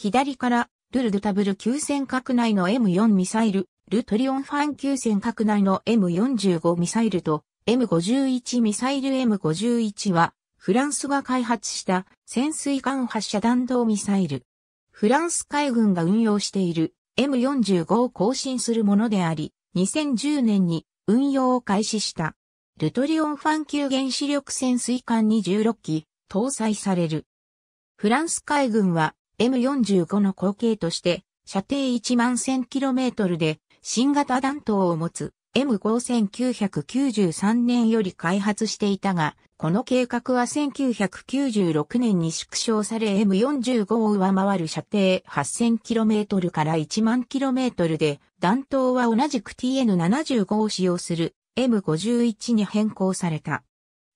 左から、ルルドゥタブル急戦核内の M4 ミサイル、ルトリオンファン急戦核内の M45 ミサイルと M51 ミサイル M51 は、フランスが開発した潜水艦発射弾道ミサイル。フランス海軍が運用している M45 を更新するものであり、2010年に運用を開始した。ルトリオンファン級原子力潜水艦に16機搭載される。フランス海軍は M45 の後継として、射程1万 1000km で新型弾頭を持つ M5993 年より開発していたが、この計画は1996年に縮小され M45 を上回る射程 8000km から1万 km で、弾頭は同じく TN75 を使用する M51 に変更された。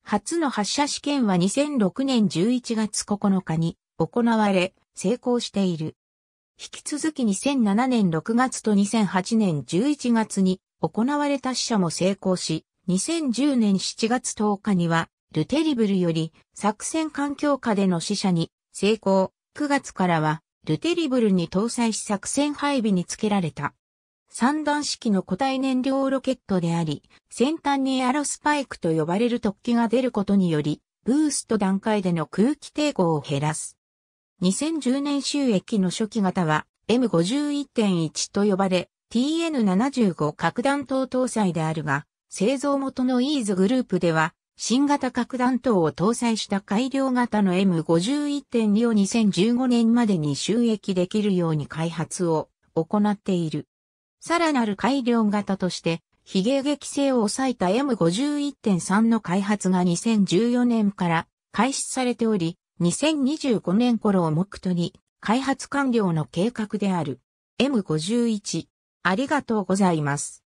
初の発射試験は2006年11月9日に行われ、成功している。引き続き2007年6月と2008年11月に行われた試射も成功し、2010年7月10日には、ルテリブルより作戦環境下での試射に成功、9月からは、ルテリブルに搭載し作戦配備につけられた。三段式の固体燃料ロケットであり、先端にエアロスパイクと呼ばれる突起が出ることにより、ブースト段階での空気抵抗を減らす。2010年収益の初期型は M51.1 と呼ばれ、TN75 核弾頭搭載であるが、製造元のイーズグループでは、新型核弾頭を搭載した改良型の M51.2 を2015年までに収益できるように開発を行っている。さらなる改良型として、非ゲ撃性を抑えた M51.3 の開発が2014年から開始されており、2025年頃を目途に開発完了の計画である。M51。ありがとうございます。